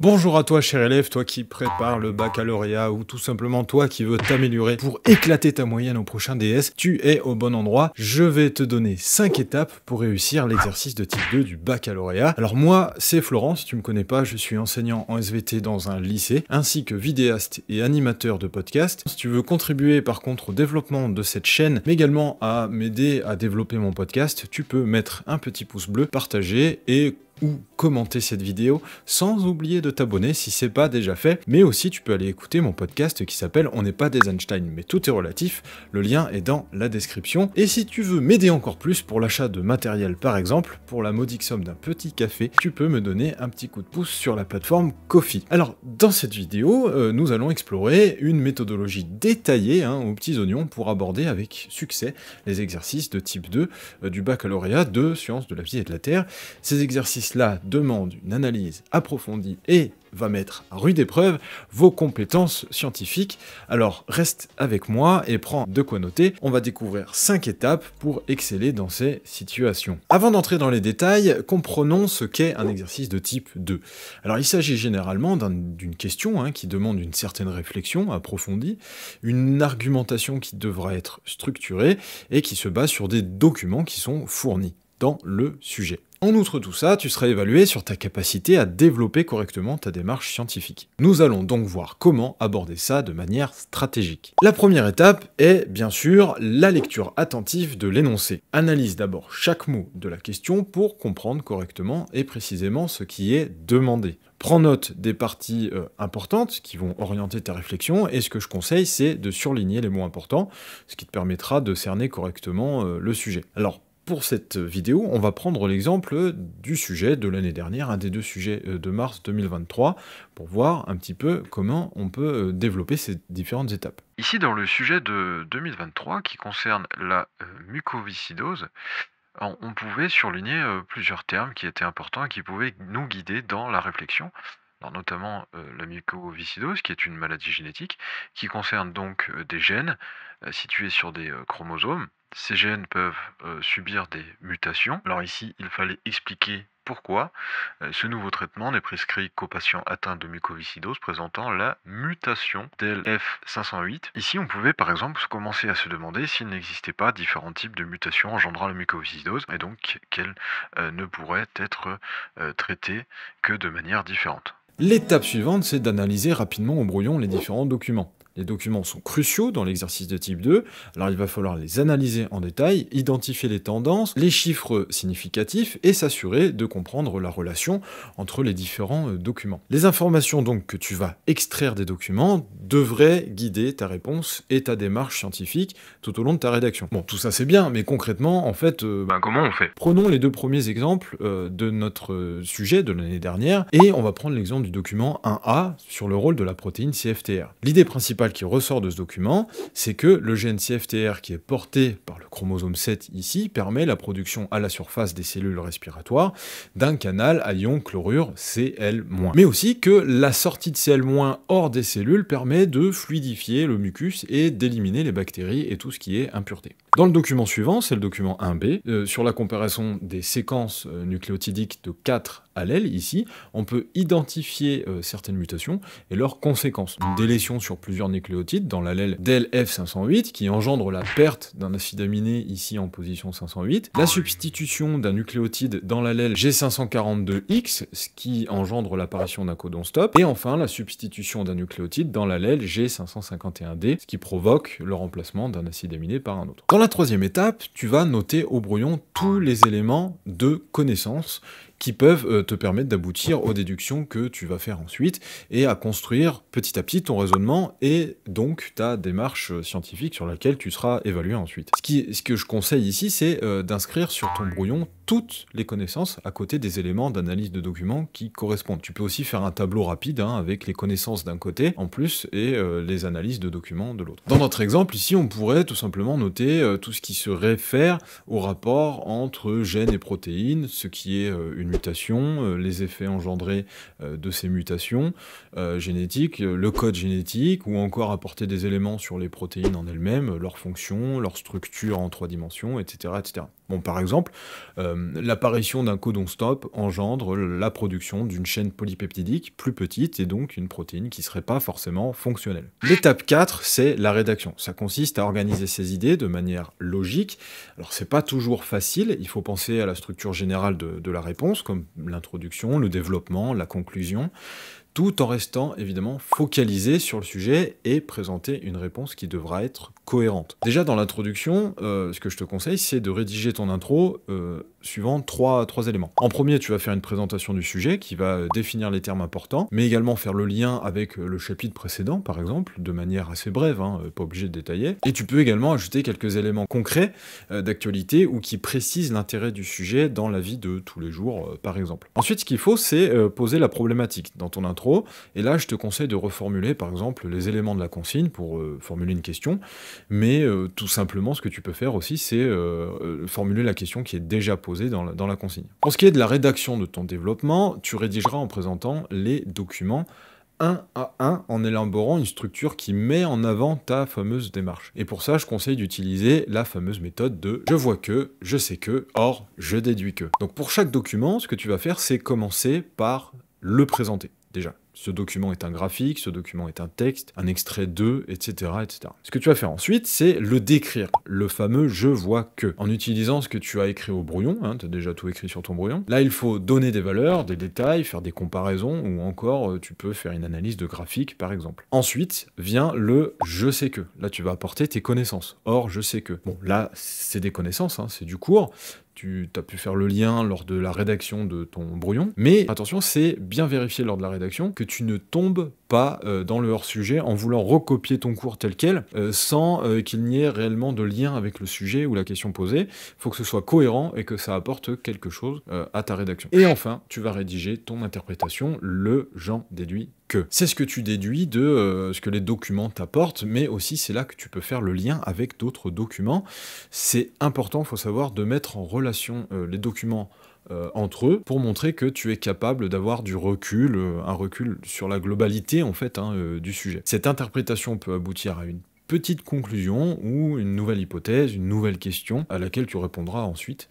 Bonjour à toi cher élève, toi qui prépare le baccalauréat ou tout simplement toi qui veux t'améliorer pour éclater ta moyenne au prochain DS, tu es au bon endroit. Je vais te donner 5 étapes pour réussir l'exercice de type 2 du baccalauréat. Alors moi, c'est Florence, tu me connais pas, je suis enseignant en SVT dans un lycée, ainsi que vidéaste et animateur de podcast. Si tu veux contribuer par contre au développement de cette chaîne, mais également à m'aider à développer mon podcast, tu peux mettre un petit pouce bleu, partager et commenter cette vidéo, sans oublier de t'abonner si c'est pas déjà fait, mais aussi tu peux aller écouter mon podcast qui s'appelle On n'est pas des Einstein, mais tout est relatif, le lien est dans la description. Et si tu veux m'aider encore plus pour l'achat de matériel par exemple, pour la modique somme d'un petit café, tu peux me donner un petit coup de pouce sur la plateforme Kofi. Alors dans cette vidéo, euh, nous allons explorer une méthodologie détaillée hein, aux petits oignons pour aborder avec succès les exercices de type 2 euh, du baccalauréat de sciences de la vie et de la terre. Ces exercices cela demande une analyse approfondie et va mettre à rude épreuve vos compétences scientifiques. Alors reste avec moi et prends de quoi noter. On va découvrir cinq étapes pour exceller dans ces situations. Avant d'entrer dans les détails, comprenons ce qu'est un exercice de type 2. Alors il s'agit généralement d'une question hein, qui demande une certaine réflexion approfondie, une argumentation qui devra être structurée et qui se base sur des documents qui sont fournis dans le sujet. En outre tout ça, tu seras évalué sur ta capacité à développer correctement ta démarche scientifique. Nous allons donc voir comment aborder ça de manière stratégique. La première étape est bien sûr la lecture attentive de l'énoncé. Analyse d'abord chaque mot de la question pour comprendre correctement et précisément ce qui est demandé. Prends note des parties euh, importantes qui vont orienter ta réflexion et ce que je conseille c'est de surligner les mots importants, ce qui te permettra de cerner correctement euh, le sujet. Alors pour cette vidéo, on va prendre l'exemple du sujet de l'année dernière, un des deux sujets euh, de mars 2023, pour voir un petit peu comment on peut euh, développer ces différentes étapes. Ici, dans le sujet de 2023, qui concerne la euh, mucoviscidose, on pouvait surligner plusieurs termes qui étaient importants et qui pouvaient nous guider dans la réflexion notamment la mucoviscidose, qui est une maladie génétique, qui concerne donc des gènes situés sur des chromosomes, ces gènes peuvent euh, subir des mutations. Alors ici, il fallait expliquer pourquoi euh, ce nouveau traitement n'est prescrit qu'aux patients atteints de mucoviscidose présentant la mutation DLF508. Ici, on pouvait par exemple commencer à se demander s'il n'existait pas différents types de mutations engendrant la mucoviscidose et donc qu'elles euh, ne pourraient être traitées que de manière différente. L'étape suivante, c'est d'analyser rapidement au brouillon les différents documents. Les documents sont cruciaux dans l'exercice de type 2, alors il va falloir les analyser en détail, identifier les tendances, les chiffres significatifs et s'assurer de comprendre la relation entre les différents euh, documents. Les informations donc que tu vas extraire des documents devraient guider ta réponse et ta démarche scientifique tout au long de ta rédaction. Bon, tout ça c'est bien, mais concrètement, en fait, euh, ben, comment on fait Prenons les deux premiers exemples euh, de notre sujet de l'année dernière et on va prendre l'exemple du document 1A sur le rôle de la protéine CFTR. L'idée principale qui ressort de ce document, c'est que le gène CFTR qui est porté par le chromosome 7 ici permet la production à la surface des cellules respiratoires d'un canal à ion chlorure Cl-. Mais aussi que la sortie de Cl- hors des cellules permet de fluidifier le mucus et d'éliminer les bactéries et tout ce qui est impureté. Dans le document suivant, c'est le document 1b, euh, sur la comparaison des séquences euh, nucléotidiques de 4 allèles, ici, on peut identifier euh, certaines mutations et leurs conséquences. Une sur plusieurs nucléotide dans l'allèle f 508 qui engendre la perte d'un acide aminé ici en position 508, la substitution d'un nucléotide dans l'allèle G542X, ce qui engendre l'apparition d'un codon stop, et enfin la substitution d'un nucléotide dans l'allèle G551D, ce qui provoque le remplacement d'un acide aminé par un autre. Dans la troisième étape, tu vas noter au brouillon tous les éléments de connaissance qui peuvent euh, te permettre d'aboutir aux déductions que tu vas faire ensuite et à construire petit à petit ton raisonnement et donc ta démarche euh, scientifique sur laquelle tu seras évalué ensuite. Ce, que je conseille ici, c'est euh, d'inscrire sur ton brouillon toutes les connaissances à côté des éléments d'analyse de documents qui correspondent. Tu peux aussi faire un tableau rapide hein, avec les connaissances d'un côté en plus et les analyses de documents de l'autre. Dans notre exemple ici, on pourrait tout simplement noter tout ce qui se réfère au rapport entre gènes et protéines, ce qui est une mutations, euh, les effets engendrés euh, de ces mutations euh, génétiques, le code génétique, ou encore apporter des éléments sur les protéines en elles-mêmes, leur fonction, leur structure en trois dimensions, etc. Bon, par exemple, l'apparition d'un codon stop engendre la production d'une chaîne polypeptidique plus petite et donc une protéine qui ne serait pas forcément fonctionnelle. L'étape 4, c'est la rédaction. Ça consiste à organiser ses idées de manière logique. Alors, c'est pas toujours facile, il faut penser à la structure générale de la réponse comme l'introduction, le développement, la conclusion, tout en restant évidemment focalisé sur le sujet et présenter une réponse qui devra être cohérente. Déjà dans l'introduction, euh, ce que je te conseille, c'est de rédiger ton intro euh, suivant trois, trois éléments. En premier, tu vas faire une présentation du sujet qui va définir les termes importants, mais également faire le lien avec euh, le chapitre précédent, par exemple, de manière assez brève, hein, pas obligé de détailler. Et tu peux également ajouter quelques éléments concrets d'actualité ou qui précisent l'intérêt du sujet dans la vie de tous les jours, par exemple. Ensuite, ce qu'il faut, c'est poser la problématique dans ton intro et là, je te conseille de reformuler, par exemple, les éléments de la consigne pour euh, formuler une question. Mais euh, tout simplement, ce que tu peux faire aussi, c'est euh, formuler la question qui est déjà posée dans la, dans la consigne. Pour ce qui est de la rédaction de ton développement, tu rédigeras en présentant les documents un à un en élaborant une structure qui met en avant ta fameuse démarche. Et pour ça, je conseille d'utiliser la fameuse méthode de je vois que, je sais que, or je déduis que. Donc pour chaque document, ce que tu vas faire, c'est commencer par le présenter déjà. Ce document est un graphique, ce document est un texte, un extrait de, etc., etc. Ce que tu vas faire ensuite, c'est le décrire, le fameux je vois que, en utilisant ce que tu as écrit au brouillon, hein, tu as déjà tout écrit sur ton brouillon. Là, il faut donner des valeurs, des détails, faire des comparaisons, ou encore euh, tu peux faire une analyse de graphique, par exemple. Ensuite vient le je sais que. Là, tu vas apporter tes connaissances. Or, je sais que. Bon, là, c'est des connaissances, hein, c'est du cours, tu as pu faire le lien lors de la rédaction de ton brouillon. Mais attention, c'est bien vérifié lors de la rédaction que tu ne tombes euh, dans le hors-sujet en voulant recopier ton cours tel quel euh, sans euh, qu'il n'y ait réellement de lien avec le sujet ou la question posée. Il faut que ce soit cohérent et que ça apporte quelque chose à ta rédaction. Et enfin, tu vas rédiger ton interprétation, le j'en déduit que. C'est ce que tu déduis de ce que les documents t'apportent, mais aussi c'est là que tu peux faire le lien avec d'autres documents. C'est important, il faut savoir, de mettre en relation les documents euh, entre eux pour montrer que tu es capable d'avoir du recul, euh, un recul sur la globalité en fait hein, euh, du sujet. Cette interprétation peut aboutir à une petite conclusion ou une nouvelle hypothèse, une nouvelle question à laquelle tu répondras ensuite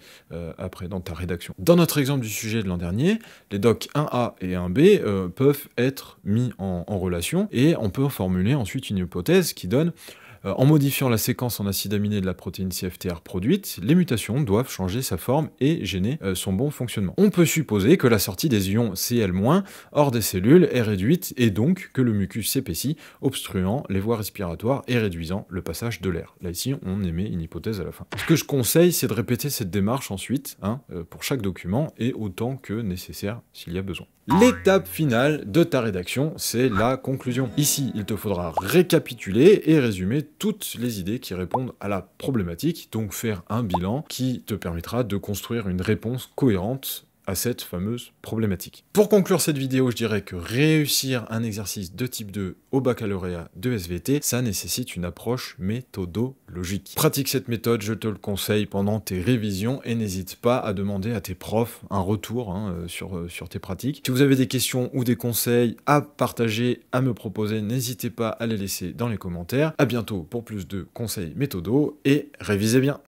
après dans ta rédaction. Dans notre exemple du sujet de l'an dernier, les docs 1A et 1B peuvent être mis en, en, relation et on peut formuler ensuite une hypothèse qui donne euh, en modifiant la séquence en acide aminé de la protéine CFTR produite, les mutations doivent changer sa forme et gêner euh, son bon fonctionnement. On peut supposer que la sortie des ions Cl- hors des cellules est réduite et donc que le mucus s'épaissit, obstruant les voies respiratoires et réduisant le passage de l'air. Là ici, on émet une hypothèse à la fin. Ce que je conseille, c'est de répéter cette démarche ensuite, hein, euh, pour chaque document, et autant que nécessaire s'il y a besoin. L'étape finale de ta rédaction, c'est la conclusion. Ici, il te faudra récapituler et résumer toutes les idées qui répondent à la problématique, donc faire un bilan qui te permettra de construire une réponse cohérente à cette fameuse problématique. Pour conclure cette vidéo, je dirais que réussir un exercice de type 2 au baccalauréat de SVT, ça nécessite une approche méthodologique. Pratique cette méthode, je te le conseille pendant tes révisions et n'hésite pas à demander à tes profs un retour hein, euh, sur, euh, sur tes pratiques. Si vous avez des questions ou des conseils à partager, à me proposer, n'hésitez pas à les laisser dans les commentaires. À bientôt pour plus de conseils méthodo et révisez bien